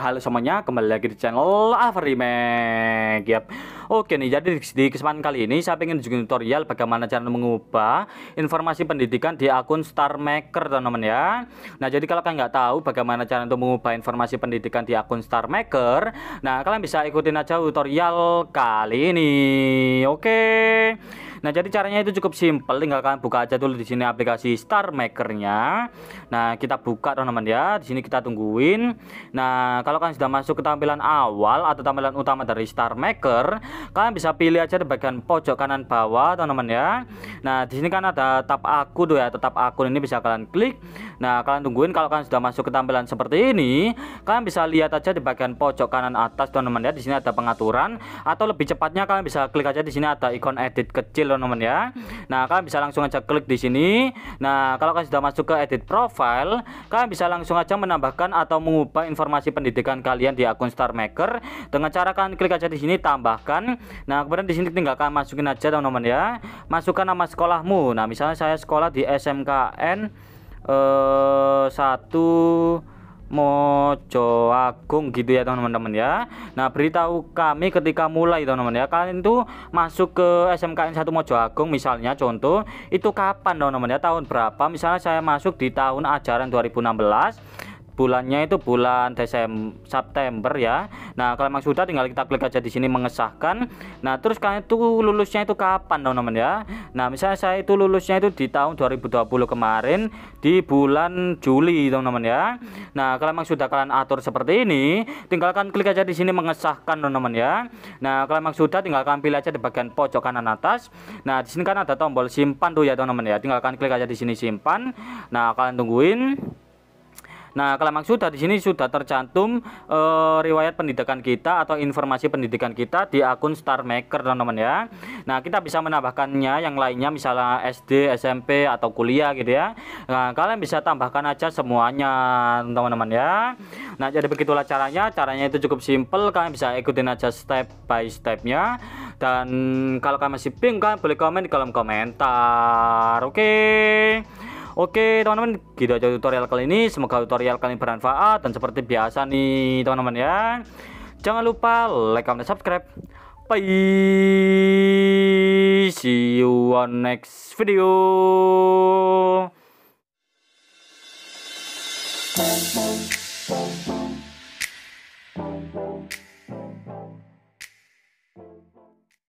halo semuanya, kembali lagi di channel Afri yep. Oke nih, jadi di kesempatan kali ini saya ingin tunjukin tutorial bagaimana cara mengubah informasi pendidikan di akun Star Maker, teman-teman ya. Nah, jadi kalau kalian nggak tahu bagaimana cara untuk mengubah informasi pendidikan di akun Star Maker, nah kalian bisa ikutin aja tutorial kali ini. Oke. Nah, jadi caranya itu cukup simpel, tinggal kalian buka aja dulu di sini aplikasi Star Maker-nya. Nah, kita buka teman-teman ya. Di sini kita tungguin. Nah, kalau kalian sudah masuk ke tampilan awal atau tampilan utama dari Star Maker, kalian bisa pilih aja di bagian pojok kanan bawah, teman-teman ya. Nah, di sini kan ada tab aku tuh ya, tab akun ini bisa kalian klik. Nah, kalian tungguin kalau kalian sudah masuk ke tampilan seperti ini, kalian bisa lihat aja di bagian pojok kanan atas, teman-teman ya. Di sini ada pengaturan atau lebih cepatnya kalian bisa klik aja di sini ada ikon edit kecil teman-teman ya. Nah, kalian bisa langsung aja klik di sini. Nah, kalau kalian sudah masuk ke edit profile, kalian bisa langsung aja menambahkan atau mengubah informasi pendidikan kalian di akun Star Maker dengan cara kalian klik aja di sini tambahkan. Nah, kemudian di sini tinggal kalian masukin aja teman-teman ya. Masukkan nama sekolahmu. Nah, misalnya saya sekolah di SMKN eh 1 Agung gitu ya teman-teman ya. Nah, beritahu kami ketika mulai teman-teman ya. Kalian itu masuk ke SMKN 1 Agung misalnya contoh itu kapan teman-teman ya? Tahun berapa? Misalnya saya masuk di tahun ajaran 2016 bulannya itu bulan Desember September ya. Nah, kalau memang sudah tinggal kita klik aja di sini mengesahkan. Nah, terus kalian itu lulusnya itu kapan teman-teman ya? Nah, misalnya saya itu lulusnya itu di tahun 2020 kemarin di bulan Juli teman-teman ya. Nah, kalau memang sudah kalian atur seperti ini, tinggalkan klik aja di sini mengesahkan teman-teman ya. Nah, kalau memang sudah tinggalkan pilih aja di bagian pojok kanan atas. Nah, di sini kan ada tombol simpan tuh ya teman-teman ya. Tinggalkan klik aja di sini simpan. Nah, kalian tungguin Nah, kalamak sudah di sini sudah tercantum e, riwayat pendidikan kita atau informasi pendidikan kita di akun Star Maker, teman-teman ya. Nah, kita bisa menambahkannya yang lainnya misalnya SD, SMP atau kuliah gitu ya. Nah, kalian bisa tambahkan aja semuanya, teman-teman ya. Nah, jadi begitulah caranya. Caranya itu cukup simple, kalian bisa ikutin aja step by stepnya dan kalau kalian masih bingung kalian boleh komen di kolom komentar oke okay? Oke teman-teman gitu aja tutorial kali ini semoga tutorial kalian bermanfaat dan seperti biasa nih teman-teman ya jangan lupa like comment subscribe bye see you on next video